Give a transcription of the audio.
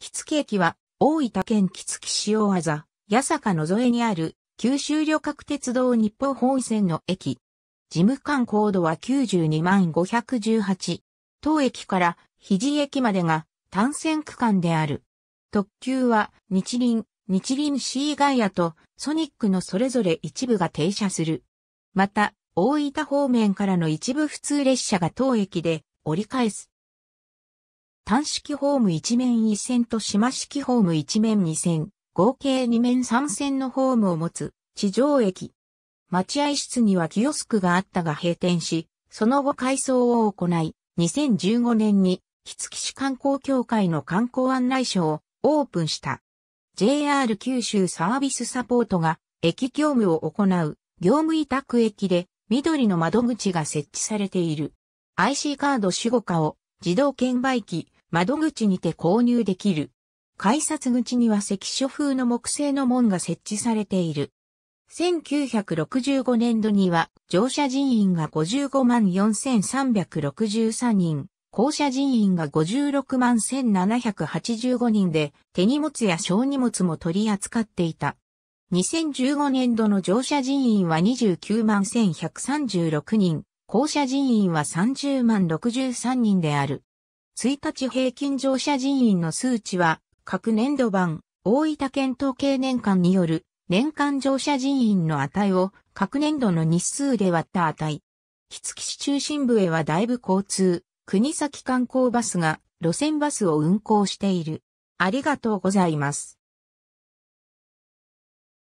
杵築駅は、大分県杵築市大技八坂野添にある、九州旅客鉄道日報本線の駅。事務官高度は92万518。当駅から、肘駅までが、単線区間である。特急は、日輪、日輪シーガイアと、ソニックのそれぞれ一部が停車する。また、大分方面からの一部普通列車が当駅で折り返す。単式ホーム一面一線と島式ホーム一面二線、合計二面三線のホームを持つ地上駅。待合室にはキオスクがあったが閉店し、その後改装を行い、2015年に、日月市観光協会の観光案内所をオープンした。JR 九州サービスサポートが駅業務を行う業務委託駅で緑の窓口が設置されている。IC カード守護課を自動券売機窓口にて購入できる。改札口には関所風の木製の門が設置されている。1965年度には乗車人員が55万4363人、降車人員が56万1785人で手荷物や小荷物も取り扱っていた。2015年度の乗車人員は29万1136人、降車人員は30万63人である。1日平均乗車人員の数値は、各年度版、大分県統計年間による、年間乗車人員の値を、各年度の日数で割った値。杵築市中心部へはだいぶ交通、国崎観光バスが、路線バスを運行している。ありがとうございます。